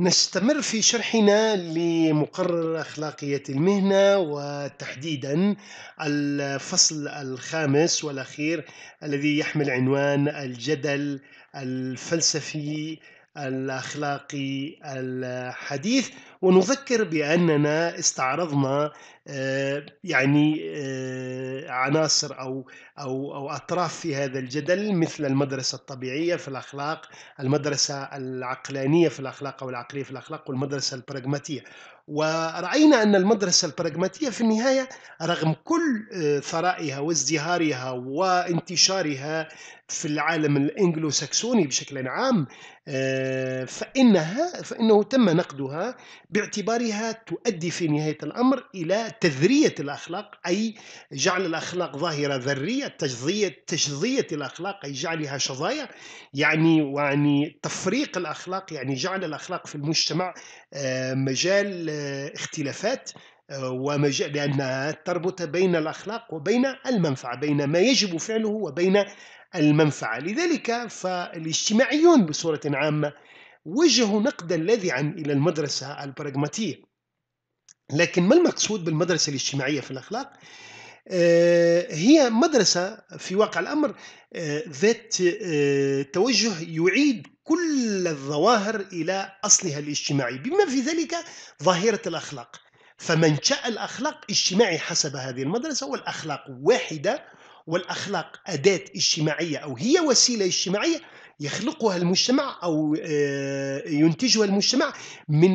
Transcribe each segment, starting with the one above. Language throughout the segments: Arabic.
نستمر في شرحنا لمقرر أخلاقية المهنة وتحديدا الفصل الخامس والأخير الذي يحمل عنوان الجدل الفلسفي الأخلاقي الحديث ونذكر بأننا استعرضنا آه، يعني آه، عناصر أو أو أو أطراف في هذا الجدل مثل المدرسة الطبيعية في الأخلاق، المدرسة العقلانية في الأخلاق أو العقلية في الأخلاق، والمدرسة البراغماتية. ورأينا أن المدرسة البراغماتية في النهاية رغم كل آه، ثرائها وازدهارها وانتشارها في العالم الانجلو ساكسوني بشكل عام فإنها فإنه تم نقدها باعتبارها تؤدي في نهاية الأمر إلى تذرية الأخلاق أي جعل الأخلاق ظاهرة ذرية تجزية تجزية الأخلاق أي جعلها شظايا يعني يعني تفريق الأخلاق يعني جعل الأخلاق في المجتمع آه، مجال آه، اختلافات آه، ومجال لأنها تربط بين الأخلاق وبين المنفعة بين ما يجب فعله وبين المنفعة لذلك فالاجتماعيون بصورة عامة وجهوا نقدا لاذعا إلى المدرسة البراغماتية لكن ما المقصود بالمدرسة الاجتماعية في الأخلاق؟ آه، هي مدرسة في واقع الأمر آه، ذات آه، توجه يعيد كل الظواهر إلى أصلها الاجتماعي بما في ذلك ظاهرة الأخلاق فمنشأ الأخلاق اجتماعي حسب هذه المدرسة والأخلاق واحدة والأخلاق أداة اجتماعية أو هي وسيلة اجتماعية يخلقها المجتمع او آه، ينتجها المجتمع من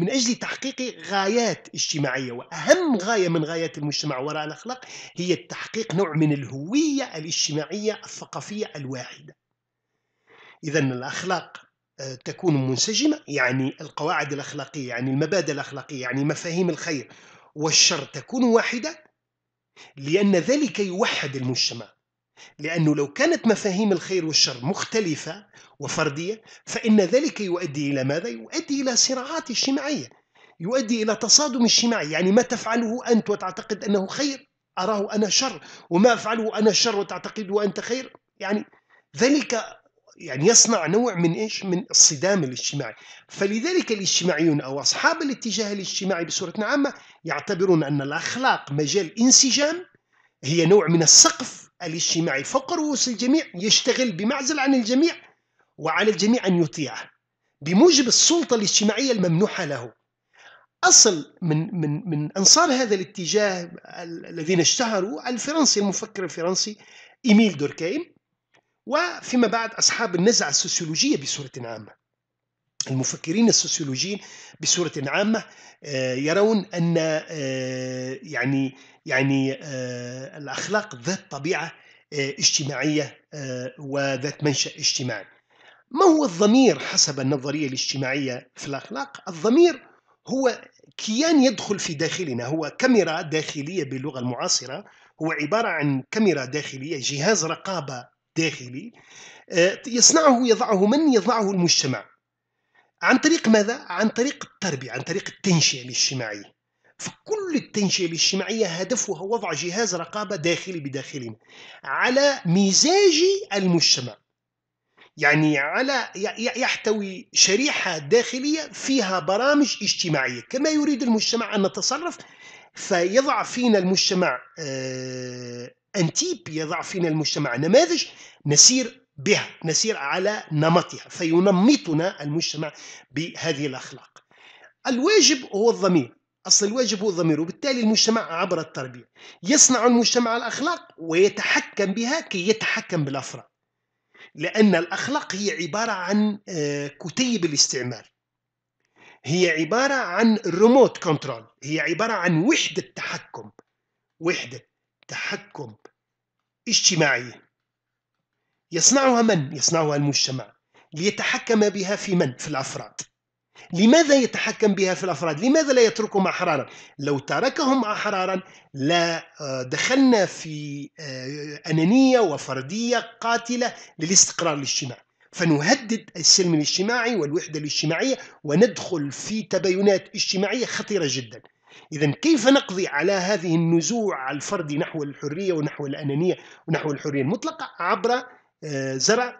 من اجل تحقيق غايات اجتماعيه واهم غايه من غايات المجتمع وراء الاخلاق هي تحقيق نوع من الهويه الاجتماعيه الثقافيه الواحده. اذا الاخلاق آه، تكون منسجمه يعني القواعد الاخلاقيه يعني المبادئ الاخلاقيه يعني مفاهيم الخير والشر تكون واحده لان ذلك يوحد المجتمع لأنه لو كانت مفاهيم الخير والشر مختلفة وفردية فإن ذلك يؤدي إلى ماذا؟ يؤدي إلى صراعات اجتماعية يؤدي إلى تصادم اجتماعي يعني ما تفعله أنت وتعتقد أنه خير أراه أنا شر وما أفعله أنا شر وتعتقده أنت خير يعني ذلك يعني يصنع نوع من ايش؟ من الصدام الاجتماعي، فلذلك الاجتماعيون او اصحاب الاتجاه الاجتماعي بصوره عامه يعتبرون ان الاخلاق مجال انسجام هي نوع من السقف الاجتماعي رؤوس الجميع يشتغل بمعزل عن الجميع وعلى الجميع أن يطيعه بموجب السلطة الاجتماعية الممنوحة له أصل من, من, من أنصار هذا الاتجاه الذين اشتهروا الفرنسي المفكر الفرنسي إيميل دوركايم وفيما بعد أصحاب النزعة السوسيولوجية بصورة عامة المفكرين السوسيولوجيين بصورة عامة آه، يرون أن آه، يعني يعني آه، الأخلاق ذات طبيعة آه، اجتماعية آه، وذات منشأ اجتماعي ما هو الضمير حسب النظرية الاجتماعية في الأخلاق؟ الضمير هو كيان يدخل في داخلنا هو كاميرا داخلية باللغة المعاصرة هو عبارة عن كاميرا داخلية جهاز رقابة داخلي يصنعه يضعه من يضعه المجتمع عن طريق ماذا؟ عن طريق التربية عن طريق التنشئة الاجتماعية فكل التنشئة الاجتماعية هدفها وضع جهاز رقابة داخلي بداخلنا على مزاج المجتمع يعني على يحتوي شريحة داخلية فيها برامج اجتماعية كما يريد المجتمع أن نتصرف فيضع فينا المجتمع آه، أنتيب يضع فينا المجتمع نماذج نسير بها نسير على نمطها فينمطنا المجتمع بهذه الأخلاق الواجب هو الضمير أصل الواجب هو الضمير وبالتالي المجتمع عبر التربية يصنع المجتمع الأخلاق ويتحكم بها كي يتحكم بالأفراد لأن الأخلاق هي عبارة عن آه، كتيب الاستعمار هي عبارة عن ريموت كنترول هي عبارة عن وحدة تحكم وحدة تحكم اجتماعية يصنعها من؟ يصنعها المجتمع ليتحكم بها في من؟ في الأفراد لماذا يتحكم بها في الأفراد؟ لماذا لا يتركهم أحرارا؟ لو تركهم أحرارا لا آه، دخلنا في آه، أنانية وفردية قاتلة للاستقرار الاجتماعي فنهدد السلم الاجتماعي والوحدة الاجتماعية وندخل في تباينات اجتماعية خطيرة جدا إذا كيف نقضي على هذه النزوع الفردي نحو الحرية ونحو الأنانية ونحو الحرية المطلقة عبر آه، زرع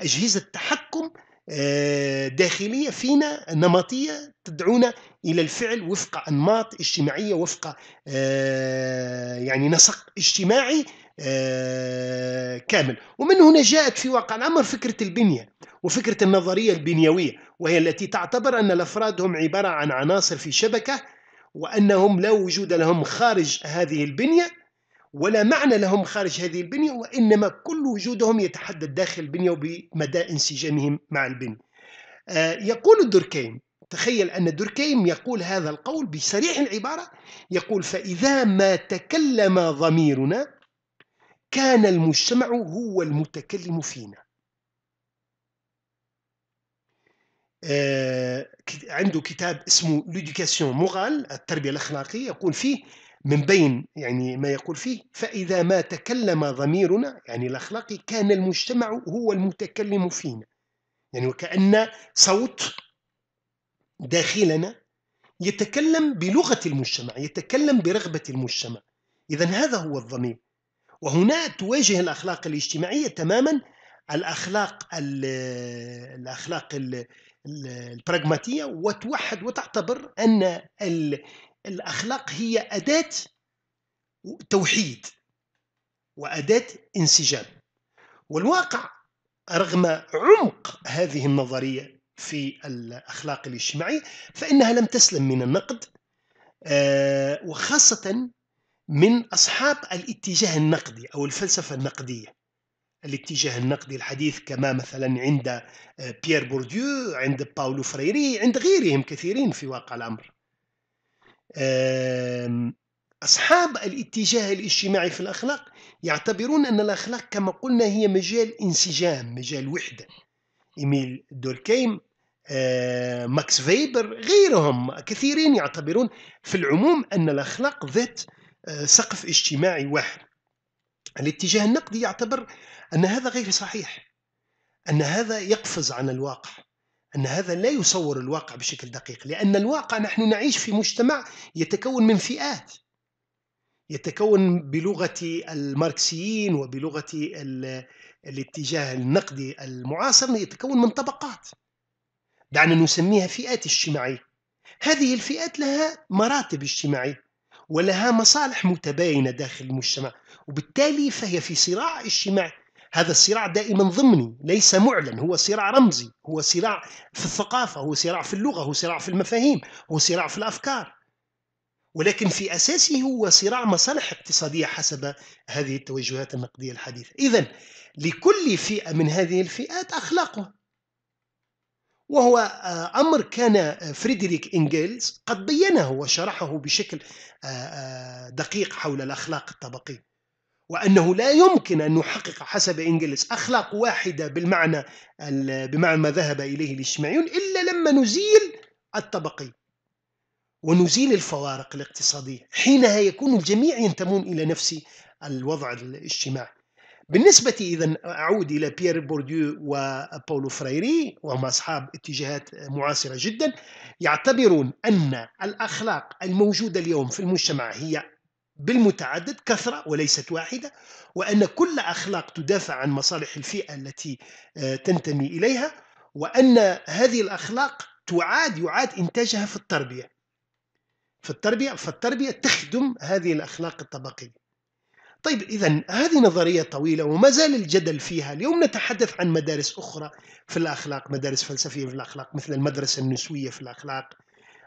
أجهزة تحكم آه، داخلية فينا نمطية تدعونا إلى الفعل وفق أنماط اجتماعية وفق آه، يعني نسق اجتماعي آه، كامل ومن هنا جاءت في واقع الأمر فكرة البنية وفكرة النظرية البنيوية وهي التي تعتبر أن الأفراد هم عبارة عن عناصر في شبكة وأنهم لا وجود لهم خارج هذه البنية ولا معنى لهم خارج هذه البنية وإنما كل وجودهم يتحدد داخل البنية وبمدى انسجامهم مع البنية آه، يقول الدركيم تخيل أن دركيم يقول هذا القول بصريح العبارة يقول فإذا ما تكلم ضميرنا كان المجتمع هو المتكلم فينا آه، عنده كتاب اسمه لوديكاسيون مورال التربية الأخلاقية يقول فيه من بين يعني ما يقول فيه فإذا ما تكلم ضميرنا يعني الأخلاقي كان المجتمع هو المتكلم فينا يعني وكأن صوت داخلنا يتكلم بلغة المجتمع يتكلم برغبة المجتمع إذا هذا هو الضمير وهنا تواجه الأخلاق الاجتماعية تماما الأخلاق الـ الأخلاق الـ البراغماتية وتوحد وتعتبر أن الأخلاق هي أداة توحيد وأداة انسجام والواقع رغم عمق هذه النظرية في الأخلاق الاجتماعية فإنها لم تسلم من النقد آه، وخاصة من أصحاب الاتجاه النقدي أو الفلسفة النقدية الاتجاه النقدي الحديث كما مثلا عند آه، بيير بورديو عند باولو فريري عند غيرهم كثيرين في واقع الأمر أصحاب الاتجاه الاجتماعي في الأخلاق يعتبرون أن الأخلاق كما قلنا هي مجال انسجام مجال وحدة إيميل دوركيم ماكس فيبر غيرهم كثيرين يعتبرون في العموم أن الأخلاق ذات آه، سقف اجتماعي واحد الاتجاه النقدي يعتبر أن هذا غير صحيح أن هذا يقفز عن الواقع أن هذا لا يصور الواقع بشكل دقيق لأن الواقع نحن نعيش في مجتمع يتكون من فئات يتكون بلغة الماركسيين وبلغة الاتجاه النقدي المعاصر يتكون من طبقات دعنا نسميها فئات اجتماعية هذه الفئات لها مراتب اجتماعية ولها مصالح متباينة داخل المجتمع وبالتالي فهي في صراع اجتماعي هذا الصراع دائما ضمني ليس معلن هو صراع رمزي هو صراع في الثقافة هو صراع في اللغة هو صراع في المفاهيم هو صراع في الأفكار ولكن في أساسه هو صراع مصالح اقتصادية حسب هذه التوجهات النقدية الحديثة إذا لكل فئة من هذه الفئات أخلاقها وهو آه، أمر كان آه، فريدريك إنجلز قد بينه وشرحه بشكل آه، دقيق حول الأخلاق الطبقية وأنه لا يمكن أن نحقق حسب إنجلس أخلاق واحدة بالمعنى بمعنى ما ذهب إليه الاجتماعيون إلا لما نزيل الطبقي ونزيل الفوارق الاقتصادية حينها يكون الجميع ينتمون إلى نفس الوضع الاجتماعي بالنسبة إذا أعود إلى بيير بورديو وبولو فريري وهم أصحاب اتجاهات معاصرة جدا يعتبرون أن الأخلاق الموجودة اليوم في المجتمع هي بالمتعدد كثرة وليست واحدة وأن كل أخلاق تدافع عن مصالح الفئة التي آه، تنتمي إليها وأن هذه الأخلاق تعاد يعاد إنتاجها في التربية في التربية فالتربية تخدم هذه الأخلاق الطبقية طيب إذا هذه نظرية طويلة وما زال الجدل فيها اليوم نتحدث عن مدارس أخرى في الأخلاق مدارس فلسفية في الأخلاق مثل المدرسة النسوية في الأخلاق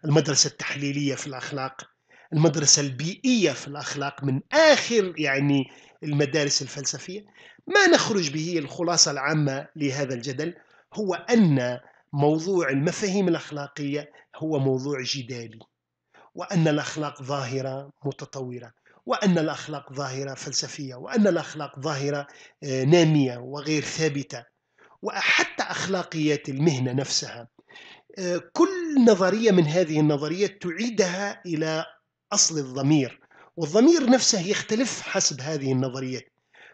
المدرسة التحليلية في الأخلاق المدرسة البيئية في الأخلاق من آخر يعني المدارس الفلسفية ما نخرج به الخلاصة العامة لهذا الجدل هو أن موضوع المفاهيم الأخلاقية هو موضوع جدالي وأن الأخلاق ظاهرة متطورة وأن الأخلاق ظاهرة فلسفية وأن الأخلاق ظاهرة آه، نامية وغير ثابتة وحتى أخلاقيات المهنة نفسها آه، كل نظرية من هذه النظريات تعيدها إلى أصل الضمير والضمير نفسه يختلف حسب هذه النظرية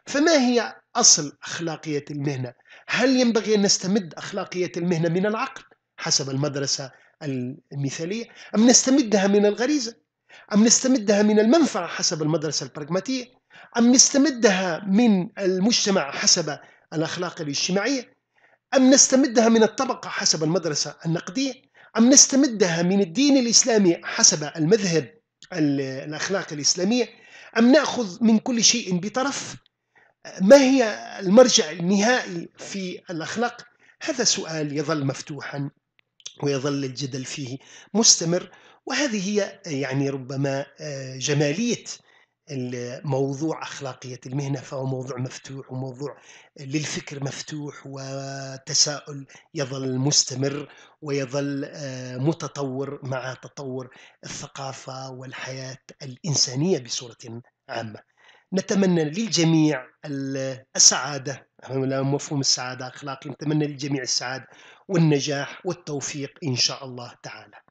فما هي أصل أخلاقية المهنة؟ هل ينبغي أن نستمد أخلاقية المهنة من العقل حسب المدرسة المثالية أم نستمدها من الغريزة أم نستمدها من المنفعة حسب المدرسة البراغماتية أم نستمدها من المجتمع حسب الأخلاق الاجتماعية أم نستمدها من الطبقة حسب المدرسة النقدية أم نستمدها من الدين الإسلامي حسب المذهب الأخلاق الإسلامية أم نأخذ من كل شيء بطرف ما هي المرجع النهائي في الأخلاق هذا سؤال يظل مفتوحا ويظل الجدل فيه مستمر وهذه هي يعني ربما آه، جمالية الموضوع أخلاقية المهنة فهو موضوع مفتوح وموضوع للفكر مفتوح وتساؤل يظل مستمر ويظل آه، متطور مع تطور الثقافة والحياة الإنسانية بصورة عامة نتمنى للجميع السعادة مفهوم السعادة أخلاقي نتمنى للجميع السعادة والنجاح والتوفيق إن شاء الله تعالى